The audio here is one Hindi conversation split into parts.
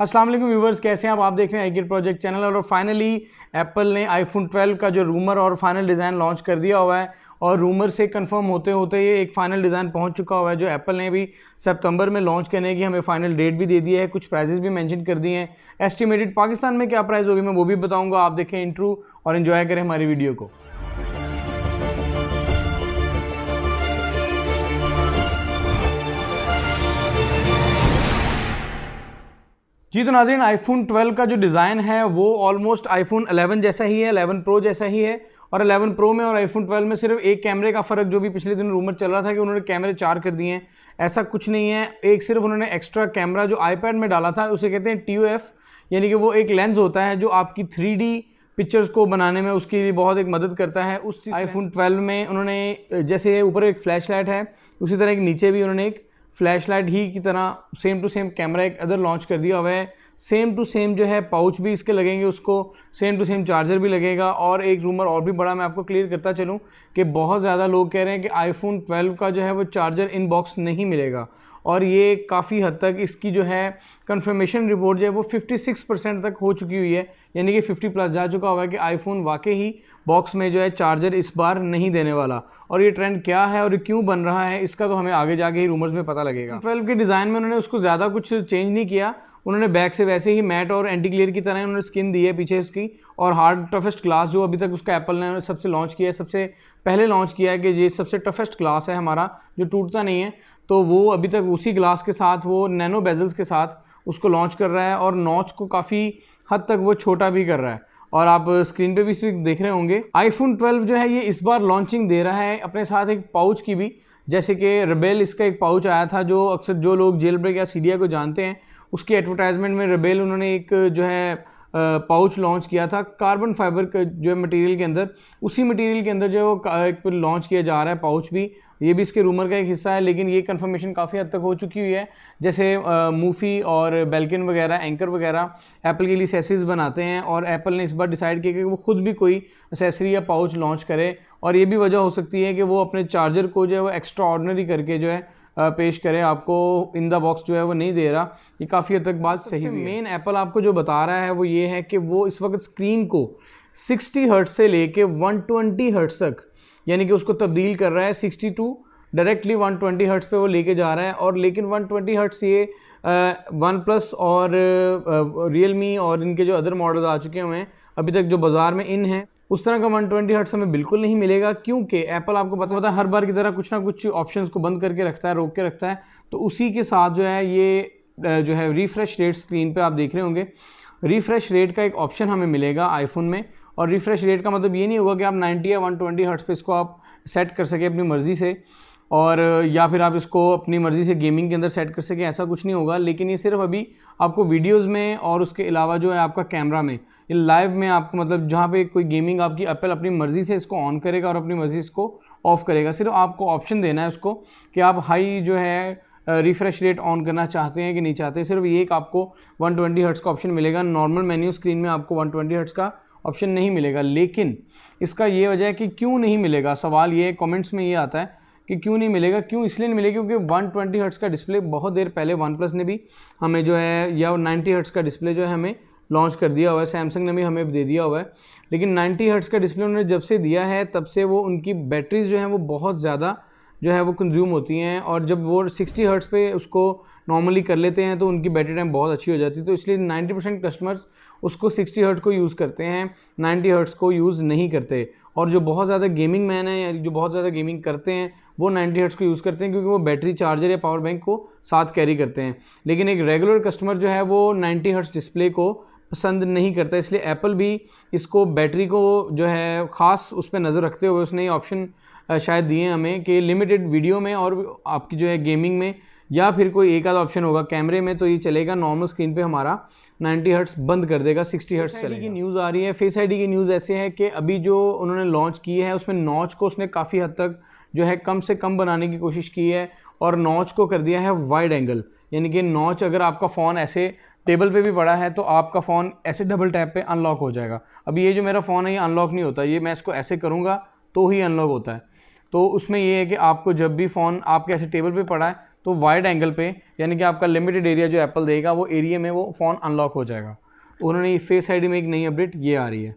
असलम व्यूवर्स कैसे हैं आप आप देख रहे हैं एगिट प्रोजेक्ट चैनल और फाइनली एप्पल ने आईफोन 12 का जो रूमर और फाइनल डिज़ाइन लॉन्च कर दिया हुआ है और रूमर से कंफर्म होते होते ये एक फ़ाइनल डिज़ाइन पहुंच चुका हुआ है जो एप्पल ने भी सितंबर में लॉन्च करने की हमें फ़ाइनल डेट भी दे दी है कुछ प्राइजेज भी मैंशन कर दिए हैं एस्टिमेटेड पाकिस्तान में क्या प्राइस होगी मैं वो भी बताऊँगा आप देखें इंट्रू और इन्जॉय करें हमारी वीडियो को जी तो नाजरीन आईफोन 12 का जो डिज़ाइन है वो ऑलमोस्ट आईफोन 11 जैसा ही है 11 प्रो जैसा ही है और 11 प्रो में और आईफोन 12 में सिर्फ एक कैमरे का फ़र्क जो भी पिछले दिन रूमर चल रहा था कि उन्होंने कैमरे चार कर दिए हैं ऐसा कुछ नहीं है एक सिर्फ उन्होंने एक्स्ट्रा कैमरा जो आईपैड में डाला था उसे कहते हैं टी यानी कि वो एक लेंस होता है जो आपकी थ्री पिक्चर्स को बनाने में उसके लिए बहुत एक मदद करता है उस आईफोन 12 में उन्होंने जैसे ऊपर एक फ्लैश लाइट है उसी तरह एक नीचे भी उन्होंने एक लाइट ही की तरह सेम टू सेम कैमरा एक अदर लॉन्च कर दिया हुआ है सेम टू सेम जो है पाउच भी इसके लगेंगे उसको सेम टू सेम चार्जर भी लगेगा और एक रूमर और भी बड़ा मैं आपको क्लियर करता चलूँ कि बहुत ज़्यादा लोग कह रहे हैं कि आईफोन 12 का जो है वो चार्जर इन बॉक्स नहीं मिलेगा और ये काफ़ी हद तक इसकी जो है कन्फर्मेशन रिपोर्ट जो है वो 56 परसेंट तक हो चुकी हुई है यानी कि 50 प्लस जा चुका हुआ है कि आईफोन वाकई ही बॉक्स में जो है चार्जर इस बार नहीं देने वाला और ये ट्रेंड क्या है और क्यों बन रहा है इसका तो हमें आगे जाके ही रूमर्स में पता लगेगा ट्वेल्व के डिज़ाइन में उन्होंने उसको ज़्यादा कुछ चेंज नहीं किया उन्होंने बैक से वैसे ही मैट और एंटी क्लियर की तरह उन्होंने स्किन दी है पीछे उसकी और हार्ड टफेस्ट ग्लास जो अभी तक उसका एप्पल ने सबसे लॉन्च किया है सबसे पहले लॉन्च किया है कि ये सबसे टफेस्ट ग्लास है हमारा जो टूटता नहीं है तो वो अभी तक उसी ग्लास के साथ वो नैनो बेजल्स के साथ उसको लॉन्च कर रहा है और नॉच को काफ़ी हद तक वो छोटा भी कर रहा है और आप स्क्रीन पे भी इसे देख रहे होंगे आईफोन 12 जो है ये इस बार लॉन्चिंग दे रहा है अपने साथ एक पाउच की भी जैसे कि रबेल इसका एक पाउच आया था जो अक्सर जो लोग जेल ब्रेक या सीडिया को जानते हैं उसकी एडवर्टाइजमेंट में रबेल उन्होंने एक जो है पाउच लॉन्च किया था कार्बन फाइबर के जो है मटेरियल के अंदर उसी मटेरियल के अंदर जो है वो एक लॉन्च किया जा रहा है पाउच भी ये भी इसके रूमर का एक हिस्सा है लेकिन ये कंफर्मेशन काफ़ी हद तक हो चुकी हुई है जैसे मूफी और बेल्किन वगैरह एंकर वगैरह एप्पल के लिए सेसरीज बनाते हैं और एप्पल ने इस बार डिसाइड किया कि वो खुद भी कोई असेसरी या पाउच लॉन्च करे और ये भी वजह हो सकती है कि वो अपने चार्जर को जो है वो एक्स्ट्रा ऑर्डनरी करके जो है पेश करें आपको इन द बॉक्स जो है वो नहीं दे रहा ये काफ़ी हद तक बात सही मेन एप्पल आपको जो बता रहा है वो ये है कि वो इस वक्त स्क्रीन को 60 हर्ट से लेके 120 ट्वेंटी तक यानी कि उसको तब्दील कर रहा है 62 डायरेक्टली वन ट्वेंटी हर्ट्स पर वो लेके जा रहा है और लेकिन 120 ट्वेंटी हर्ट्स ये वन प्लस और रियल मी और इनके जो अदर मॉडल्स आ चुके हुए हैं अभी तक जो बाज़ार में इन हैं उस तरह का 120 ट्वेंटी हर्ट्स हमें बिल्कुल नहीं मिलेगा क्योंकि एप्पल आपको पता होता है हर बार की तरह कुछ ना कुछ ऑप्शन को बंद करके रखता है रोक के रखता है तो उसी के साथ जो है ये जो है रिफ्रेश रेट स्क्रीन पर आप देख रहे होंगे रिफ्रेश रेट का एक ऑप्शन हमें मिलेगा आईफोन में और रिफ्रेश रेट का मतलब ये नहीं होगा कि आप नाइन्टी या ट्वेंटी हर्ट्स पर इसको आप सेट कर सकें अपनी मर्ज़ी से और या फिर आप इसको अपनी मर्ज़ी से गेमिंग के अंदर सेट कर सकें ऐसा कुछ नहीं होगा लेकिन ये सिर्फ अभी आपको वीडियोस में और उसके अलावा जो है आपका कैमरा में ये लाइव में आपको मतलब जहाँ पे कोई गेमिंग आपकी एप्पल अपनी मर्ज़ी से इसको ऑन करेगा और अपनी मर्ज़ी इसको ऑफ़ करेगा सिर्फ आपको ऑप्शन देना है उसको कि आप हाई जो है रिफ़्रेश रेट ऑन करना चाहते हैं कि नहीं चाहते सिर्फ ये एक आपको वन ट्वेंटी हर्ट्स का ऑप्शन मिलेगा नॉर्मल मेन्यू स्क्रीन में आपको वन ट्वेंटी हर्ट्स का ऑप्शन नहीं मिलेगा लेकिन इसका ये वजह है कि क्यों नहीं मिलेगा सवाल ये कमेंट्स में ये आता है कि क्यों नहीं मिलेगा क्यों इसलिए नहीं मिलेगा क्योंकि 120 ट्वेंटी हर्ट्स का डिस्प्ले बहुत देर पहले वन प्लस ने भी हमें जो है या 90 हर्ट्स का डिस्प्ले जो है हमें लॉन्च कर दिया हुआ है सैमसंग ने भी हमें दे दिया हुआ है लेकिन 90 हर्ट्स का डिस्प्ले उन्होंने जब से दिया है तब से वो उनकी बैटरीज जो हैं वो बहुत ज़्यादा जो है वो कंज्यूम होती हैं और जब वो सिक्सटी हर्ट्स पे उसको नॉर्मली कर लेते हैं तो उनकी बैटरी टाइम बहुत अच्छी हो जाती है तो इसलिए नाइन्टी परसेंट कस्टमर्स उसको सिक्सटी हर्ट्स को यूज़ करते हैं नाइन्टी हर्ट्स को यूज़ नहीं करते और जो बहुत ज़्यादा गेमिंग मैन है या जो बहुत ज़्यादा गेमिंग करते हैं वो 90 हर्ट्स को यूज़ करते हैं क्योंकि वो बैटरी चार्जर या पावर बैंक को साथ कैरी करते हैं लेकिन एक रेगुलर कस्टमर जो है वो 90 हर्ट्स डिस्प्ले को पसंद नहीं करता इसलिए एप्पल भी इसको बैटरी को जो है ख़ास उस पर नज़र रखते हुए उसने ये ऑप्शन शायद दिए हमें कि लिमिटेड वीडियो में और आपकी जो है गेमिंग में या फिर कोई एक आध ऑप्शन होगा कैमरे में तो ये चलेगा नॉर्मल स्क्रीन पे हमारा 90 हर्ट्स बंद कर देगा 60 हर्ट्स चलेगा की न्यूज़ आ रही है फेस आईडी की न्यूज़ ऐसे है कि अभी जो उन्होंने लॉन्च की है उसमें नॉच को उसने काफ़ी हद तक जो है कम से कम बनाने की कोशिश की है और नॉच को कर दिया है वाइड एंगल यानी कि नॉच अगर आपका फ़ोन ऐसे टेबल पे भी पड़ा है तो आपका फ़ोन ऐसे डबल टैप पे अनलॉक हो जाएगा अब ये जो मेरा फ़ोन है ये अनलॉक नहीं होता ये मैं इसको ऐसे करूँगा तो ही अनलॉक होता है तो उसमें ये है कि आपको जब भी फ़ोन आपके ऐसे टेबल पे पड़ा है तो वाइड एंगल पे यानी कि आपका लिमिटेड एरिया जो एप्पल देगा वो एरिए में वो फ़ोन अनलॉक हो जाएगा उन्होंने फेस आई में एक नई अपडेट ये आ रही है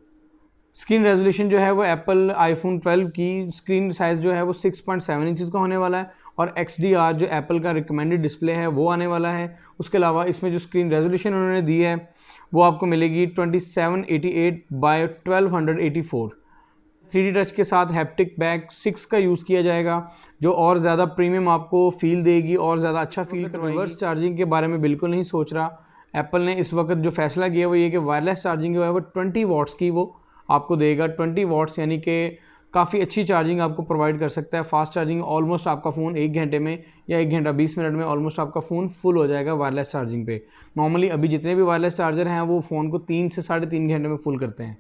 स्क्रीन रेजोल्यूशन जो है वो एप्पल आईफोन 12 की स्क्रीन साइज़ जो है वो 6.7 पॉइंट इंचज़ का होने वाला है और एक्स जो एप्पल का रिकमेंडेड डिस्प्ले है वो आने वाला है उसके अलावा इसमें जो स्क्रीन रेजोल्यूशन उन्होंने दी है वो आपको मिलेगी 2788 बाय 1284 3D टच के साथ हैप्टिक बैग सिक्स का यूज़ किया जाएगा जो और ज़्यादा प्रीमियम आपको फील देगी और ज़्यादा अच्छा फील कर रिवर्स चार्जिंग के बारे में बिल्कुल नहीं सोच रहा एप्पल ने इस वक्त जो फैसला किया वो ये कि वायरलेस चार्जिंग जो है वो ट्वेंटी वाट्स की वो आपको देगा ट्वेंटी वाट्स यानी कि काफ़ी अच्छी चार्जिंग आपको प्रोवाइड कर सकता है फास्ट चार्जिंग ऑलमोस्ट आपका फ़ोन एक घंटे में या एक घंटा बीस मिनट में ऑलमोस्ट आपका फ़ोन फुल हो जाएगा वायरलेस चार्जिंग पे नॉर्मली अभी जितने भी वायरलेस चार्जर हैं वो फ़ोन को तीन से साढ़े तीन घंटे में फुल करते हैं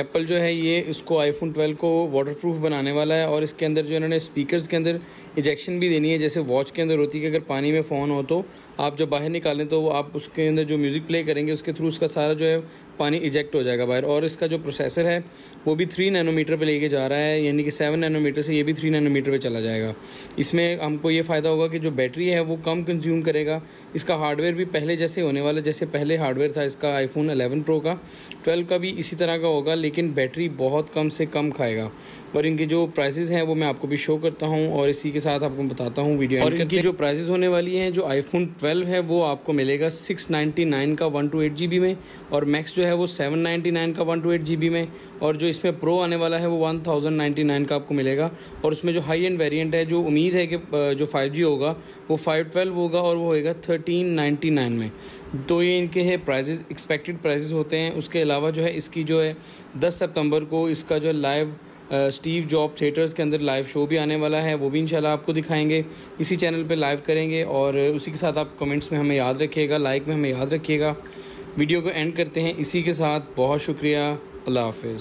एप्पल जो है ये इसको आईफोन 12 को वाटरप्रूफ बनाने वाला है और इसके अंदर जो इन्होंने स्पीकर्स के अंदर इजेक्शन भी देनी है जैसे वॉच के अंदर होती है कि अगर पानी में फ़ोन हो तो आप जब बाहर निकालें तो आप उसके अंदर जो म्यूज़िक प्ले करेंगे उसके थ्रू उसका सारा जो है पानी इजेक्ट हो जाएगा बाहर और इसका जो प्रोसेसर है वो भी थ्री नैनोमीटर पे लेके जा रहा है यानी कि सेवन नैनोमीटर से ये भी थ्री नैनोमीटर पे चला जाएगा इसमें हमको ये फ़ायदा होगा कि जो बैटरी है वो कम कंज्यूम करेगा इसका हार्डवेयर भी पहले जैसे होने वाला जैसे पहले हार्डवेयर था इसका आईफोन अलेवन प्रो का ट्वेल्व का भी इसी तरह का होगा लेकिन बैटरी बहुत कम से कम खाएगा और इनके जो प्राइजेज हैं वो मैं आपको भी शो करता हूँ और इसी के साथ आपको बताता हूँ वीडियो और इनकी जो प्राइजेज होने वाली हैं जो आईफोन ट्वेल्व है वो आपको मिलेगा सिक्स का one two eight G B में और मैक्स जो है वो 799 का एट जी में और जो इसमें प्रो आने वाला है वो 1099 का आपको मिलेगा और उसमें जो हाई एंड वेरिएंट है जो उम्मीद है कि जो 5G होगा वो 512 होगा और वो होएगा 1399 में तो ये इनके है प्राइजेज एक्सपेक्टेड प्राइजेज होते हैं उसके अलावा जो है इसकी जो है दस सितम्बर को इसका जो लाइव स्टीव जॉब थिएटर्स के अंदर लाइव शो भी आने वाला है वो भी इंशाल्लाह आपको दिखाएंगे इसी चैनल पे लाइव करेंगे और उसी के साथ आप कमेंट्स में हमें याद रखिएगा लाइक में हमें याद रखिएगा वीडियो को एंड करते हैं इसी के साथ बहुत शुक्रिया अल्लाह हाफिज़